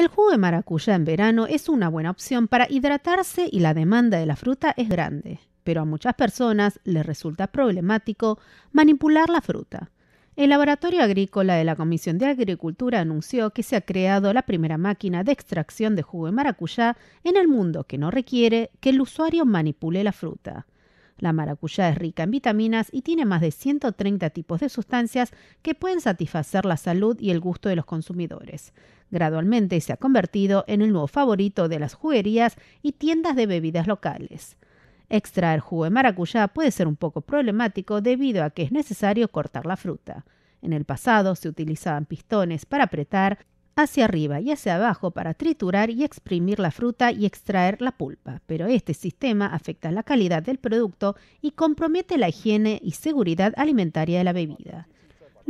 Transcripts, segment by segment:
El jugo de maracuyá en verano es una buena opción para hidratarse y la demanda de la fruta es grande, pero a muchas personas les resulta problemático manipular la fruta. El Laboratorio Agrícola de la Comisión de Agricultura anunció que se ha creado la primera máquina de extracción de jugo de maracuyá en el mundo que no requiere que el usuario manipule la fruta. La maracuyá es rica en vitaminas y tiene más de 130 tipos de sustancias que pueden satisfacer la salud y el gusto de los consumidores. Gradualmente se ha convertido en el nuevo favorito de las juguerías y tiendas de bebidas locales. Extraer jugo de maracuyá puede ser un poco problemático debido a que es necesario cortar la fruta. En el pasado se utilizaban pistones para apretar hacia arriba y hacia abajo para triturar y exprimir la fruta y extraer la pulpa, pero este sistema afecta la calidad del producto y compromete la higiene y seguridad alimentaria de la bebida.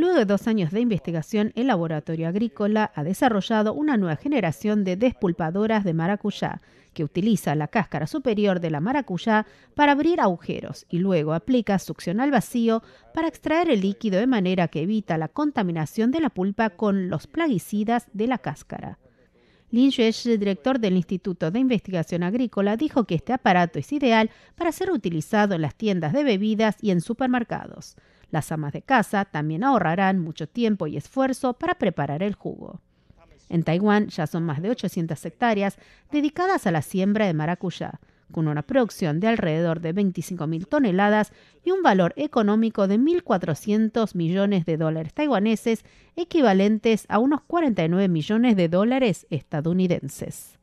Luego de dos años de investigación, el laboratorio agrícola ha desarrollado una nueva generación de despulpadoras de maracuyá, que utiliza la cáscara superior de la maracuyá para abrir agujeros y luego aplica succión al vacío para extraer el líquido de manera que evita la contaminación de la pulpa con los plaguicidas de la cáscara. Lin el director del Instituto de Investigación Agrícola, dijo que este aparato es ideal para ser utilizado en las tiendas de bebidas y en supermercados. Las amas de casa también ahorrarán mucho tiempo y esfuerzo para preparar el jugo. En Taiwán ya son más de 800 hectáreas dedicadas a la siembra de maracuyá, con una producción de alrededor de 25.000 toneladas y un valor económico de 1.400 millones de dólares taiwaneses, equivalentes a unos 49 millones de dólares estadounidenses.